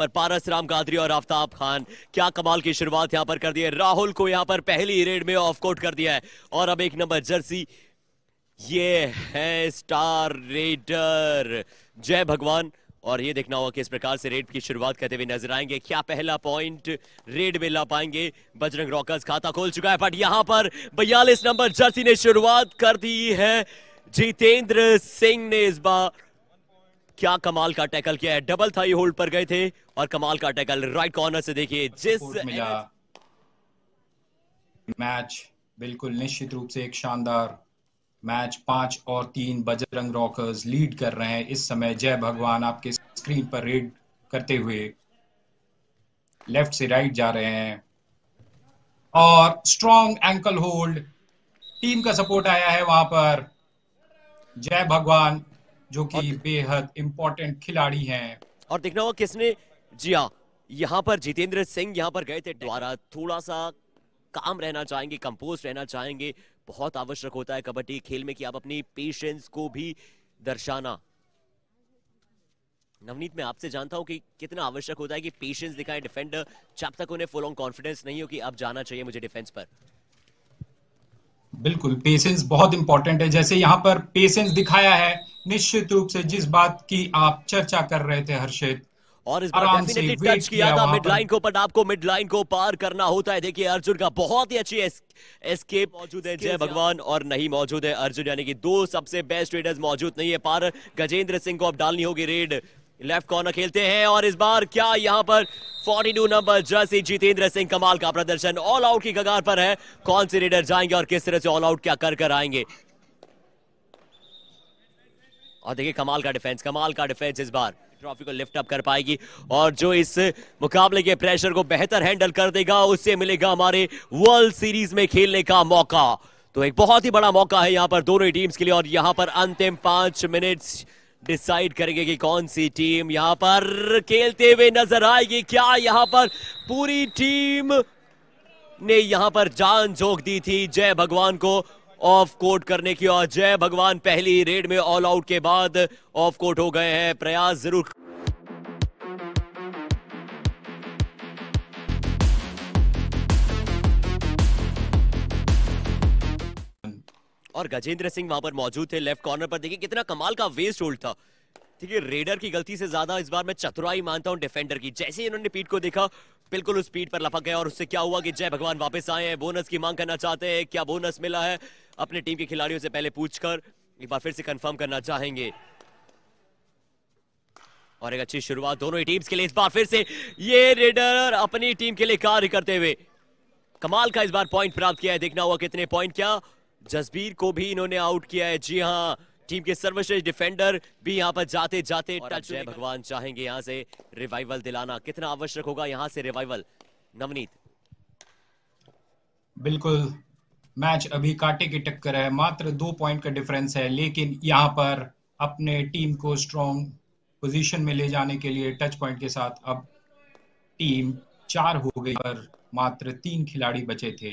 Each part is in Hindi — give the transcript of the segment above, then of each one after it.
यहां पर पारस राम गादरी और आफ्ताब खान क्या कमाल की शुरुआत यहां पर कर दी है राहुल को यहां पर पहली रेड में ऑफ कोर्ट कर दिया है और अब एक नंबर जर्सी ये है स्टार रेडर जय भगवान और ये देखना होगा कि इस प्रकार से रेड की शुरुआत करते हुए नजर आएंगे क्या पहला पॉइंट रेड में ला पाएंगे बजरंग रॉकर्स खाता खोल चुका है बट यहां पर बयालीस नंबर जर्सी ने शुरुआत कर दी है जितेंद्र सिंह ने इस बार क्या कमाल का टैकल किया है डबल था होल्ड पर गए थे और कमाल का टैकल राइट कॉर्नर से देखिए जिस मिला मैच बिल्कुल निश्चित रूप से एक शानदार मैच पांच और तीन बजरंग रॉकर्स लीड कर रहे हैं इस समय जय भगवान आपके स्क्रीन पर रेड करते हुए लेफ्ट से राइट जा रहे हैं और स्ट्रॉन्ग एंकल होल्ड टीम का सपोर्ट आया है वहां पर जय भगवान जो कि बेहद इंपॉर्टेंट खिलाड़ी हैं और देखना होगा किसने जी हाँ यहाँ पर जितेंद्र सिंह यहाँ पर गए थे द्वारा थोड़ा सा काम रहना चाहेंगे कंपोज रहना चाहेंगे बहुत आवश्यक होता है कबड्डी खेल में कि आप अपनी पेशेंस को भी दर्शाना नवनीत मैं आपसे जानता हूं कि कितना आवश्यक होता है कि पेशेंस दिखाए डिफेंडर जब तक उन्हें फुल ऑन कॉन्फिडेंस नहीं हो कि अब जाना चाहिए मुझे डिफेंस पर बिल्कुल पेशेंस बहुत इंपॉर्टेंट है जैसे यहाँ पर पेशेंस दिखाया है निश्चित रूप से जिस बात की आप चर्चा कर रहे थे हर्षित और इस बार डेफिनेटली टच किया था मिड लाइन को बट आपको मिड लाइन को पार करना होता है देखिए अर्जुन का बहुत ही अच्छी एस, एस्केप मौजूद है जय भगवान और नहीं मौजूद है अर्जुन यानी कि दो सबसे बेस्ट रेडर्स मौजूद नहीं है पार गजेंद्र सिंह को अब डालनी होगी रेड लेफ्ट कॉर्नर खेलते हैं और इस बार क्या यहां पर 42 नंबर जर्सी जितेंद्र सिंह कमाल का प्रदर्शन ऑल आउट की कगार पर है कौन से रेडर जाएंगे और किस तरह से ऑल आउट क्या कर कर आएंगे और देखिए कमाल का डिफेंस कमाल का डिफेंस इस बार ट्रॉफी को लिफ्ट अप कर पाएगी और जो इस मुकाबले के प्रेशर को बेहतर हैंडल कर देगा उससे मिलेगा हमारे वर्ल्ड सीरीज में खेलने का मौका तो एक बहुत ही बड़ा मौका है यहां पर दोनों टीम्स के लिए और यहां पर अंतिम पांच मिनट्स डिसाइड करेंगे कि कौन सी टीम यहां पर खेलते हुए नजर आएगी क्या यहां पर पूरी टीम ने यहां पर जान झोंक दी थी जय भगवान को ऑफ कोर्ट करने की और जय भगवान पहली रेड में ऑल आउट के बाद ऑफ कोर्ट हो गए हैं प्रयास जरूर और गजेंद्र सिंह वहां पर मौजूद थे लेफ्ट कॉर्नर पर देखिए कितना कमाल का वेस्ट होल्ड था ठीक है रेडर की गलती से ज्यादा इस बार मैं चतुराई मानता हूं डिफेंडर की जैसे ही इन्होंने पीट को देखा बिल्कुल उस पीट पर लपक गया और उससे क्या हुआ कि जय भगवान वापस आए हैं बोनस की मांग करना चाहते हैं क्या बोनस मिला है अपने टीम के खिलाड़ियों से पहले पूछकर एक बार फिर से कंफर्म करना चाहेंगे और एक अच्छी शुरुआत दोनों ही टीम्स के लिए इस बार फिर से ये रेडर अपनी टीम के लिए कार्य करते हुए कमाल का इस बार पॉइंट प्राप्त किया है देखना हुआ कितने पॉइंट क्या जसबीर को भी इन्होंने आउट किया है जी हाँ टीम के सर्वश्रेष्ठ डिफेंडर भी यहाँ पर जाते जाते टच जय भगवान चाहेंगे यहाँ से रिवाइवल दिलाना कितना आवश्यक होगा यहाँ से रिवाइवल नवनीत बिल्कुल मैच अभी काटे की टक्कर है मात्र दो पॉइंट का डिफरेंस है लेकिन यहाँ पर अपने टीम को स्ट्रॉन्ग पोजीशन में ले जाने के लिए टच पॉइंट के साथ अब टीम चार हो गई पर मात्र तीन खिलाड़ी बचे थे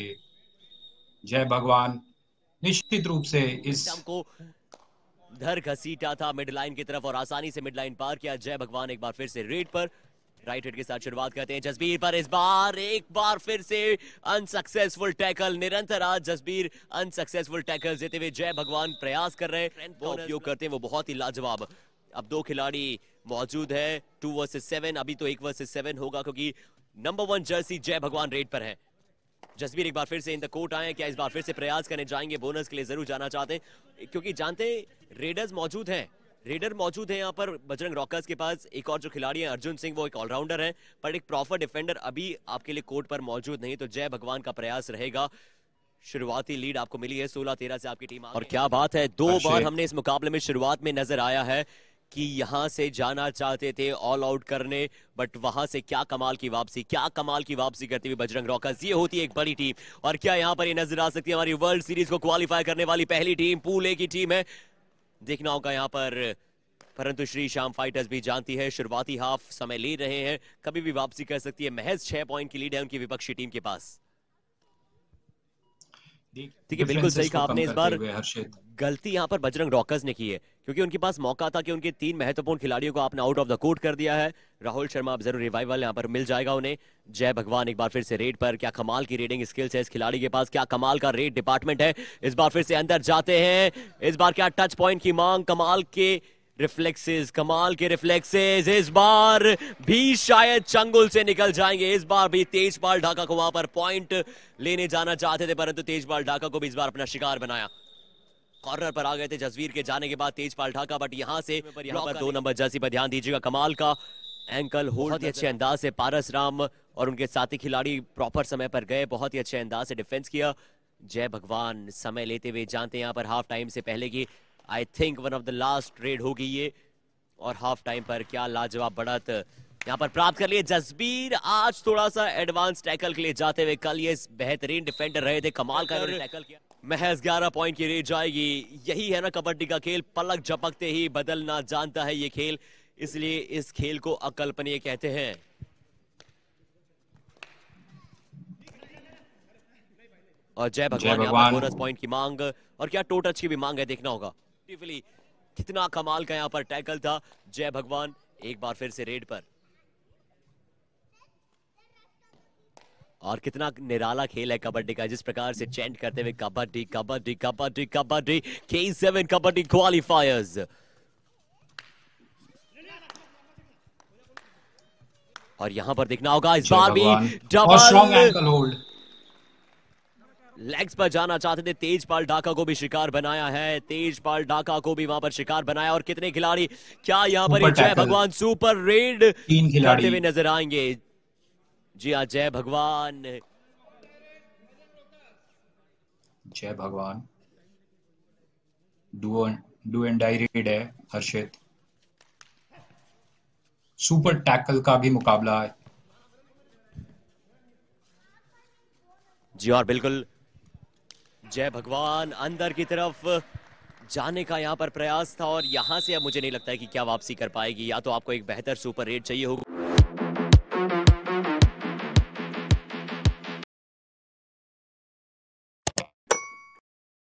जय भगवान निश्चित रूप से इस धर घसीटा था मिड लाइन की तरफ और आसानी से मिड लाइन पार किया जय भगवान एक बार फिर से रेड पर राइट हेड के साथ शुरुआत करते हैं जसबीर पर इस बार एक बार फिर से अनसक्सेसफुल टैकल निरंतर आज जसबीर अनसक्सेसफुल टैकल देते हुए जय भगवान प्रयास कर रहे हैं वो उपयोग करते हैं वो बहुत ही लाजवाब अब दो खिलाड़ी मौजूद है टू वर्सेज सेवन अभी तो एक वर्सेज सेवन होगा क्योंकि नंबर वन जर्सी जय भगवान रेड पर है जसबीर एक बार फिर से इन द कोर्ट आए क्या इस बार फिर से प्रयास करने जाएंगे बोनस के लिए जरूर जाना चाहते हैं क्योंकि जानते हैं रेडर्स मौजूद हैं रेडर मौजूद है यहाँ पर बजरंग रॉकर्स के पास एक और जो खिलाड़ी है अर्जुन सिंह वो एक ऑलराउंडर है पर एक प्रॉपर डिफेंडर अभी आपके लिए कोर्ट पर मौजूद नहीं तो जय भगवान का प्रयास रहेगा शुरुआती लीड आपको मिली है सोलह तेरह से आपकी टीम और क्या बात है दो बार हमने इस मुकाबले में शुरुआत में नजर आया है कि यहां से जाना चाहते थे ऑल आउट करने बट वहां से क्या कमाल की वापसी क्या कमाल की वापसी करते हुए बजरंग रॉकर्स ये होती है एक बड़ी टीम और क्या यहां पर ये नजर आ सकती है हमारी वर्ल्ड सीरीज को क्वालिफाई करने वाली पहली टीम पूल ए की टीम है देखना होगा यहां पर परंतु श्री शाम फाइटर्स भी जानती है शुरुआती हाफ समय ले रहे हैं कभी भी वापसी कर सकती है महज छह पॉइंट की लीड है उनकी विपक्षी टीम के पास ठीक है बिल्कुल सही कहा आपने इस बार गलती यहां पर बजरंग रॉकर्स ने की है क्योंकि उनके पास मौका था कि उनके तीन महत्वपूर्ण खिलाड़ियों को आपने आउट ऑफ द कोर्ट कर दिया है राहुल शर्मा अब जरूर रिवाइवल यहाँ पर मिल जाएगा उन्हें जय भगवान एक बार फिर से रेड पर क्या कमाल की रेडिंग स्किल्स है इस खिलाड़ी के पास क्या कमाल का रेड डिपार्टमेंट है इस बार फिर से अंदर जाते हैं इस बार क्या टच पॉइंट की मांग कमाल के रिफ्लेक्सेस कमाल के रिफ्लेक्सेस इस बार भी शायद चंगुल से निकल जाएंगे इस बार भी तेजपाल ढाका को वहां पर पॉइंट लेने जाना चाहते थे परंतु तेजपाल ढाका को भी इस बार अपना शिकार बनाया कॉर्नर पर आ गए थे जसवीर के जाने के बाद तेज पाल ठाका बट यहाँ से पर यहाँ पर दो नंबर जर्सी पर ध्यान दीजिएगा कमाल का एंकल बहुत ही अच्छे अच्छा। अंदाज से पारस राम और उनके साथी खिलाड़ी प्रॉपर समय पर गए बहुत ही अच्छे अंदाज से डिफेंस किया जय भगवान समय लेते हुए जानते हैं यहाँ पर हाफ टाइम से पहले की I think one of the last trade होगी ये और हाफ टाइम पर क्या लाजवाब बढ़त यहाँ पर प्राप्त कर लिए जसबीर आज थोड़ा सा एडवांस टैकल के लिए जाते हुए कल ये बेहतरीन डिफेंडर रहे थे कमाल का टैकल किया महज 11 पॉइंट की रेट जाएगी यही है ना कबड्डी का खेल पलक झपकते ही बदलना जानता है ये खेल इसलिए इस खेल को अकल्पनीय कहते हैं और जय भगवान यहाँ बोनस पॉइंट की मांग और क्या टोटच की भी मांग है देखना होगा कितना कमाल का यहाँ पर टैकल था जय भगवान एक बार फिर से रेड पर और कितना निराला खेल है कबड्डी का जिस प्रकार से चेंट करते हुए कबड्डी कबड्डी कबड्डी कबड्डी के सेवन कबड्डी क्वालिफायर्स और यहां पर देखना होगा इस बार भी डबल लेग्स पर जाना चाहते थे तेजपाल ढाका को भी शिकार बनाया है तेजपाल ढाका को भी वहां पर शिकार बनाया और कितने खिलाड़ी क्या यहां पर जय भगवान सुपर रेड तीन खिलाड़ी नजर आएंगे जी हाँ जय भगवान जय भगवान do do and I read है हर्षित सुपर टैकल का भी मुकाबला है जी और बिल्कुल जय भगवान अंदर की तरफ जाने का यहां पर प्रयास था और यहां से अब मुझे नहीं लगता है कि क्या वापसी कर पाएगी या तो आपको एक बेहतर सुपर रेट चाहिए होगा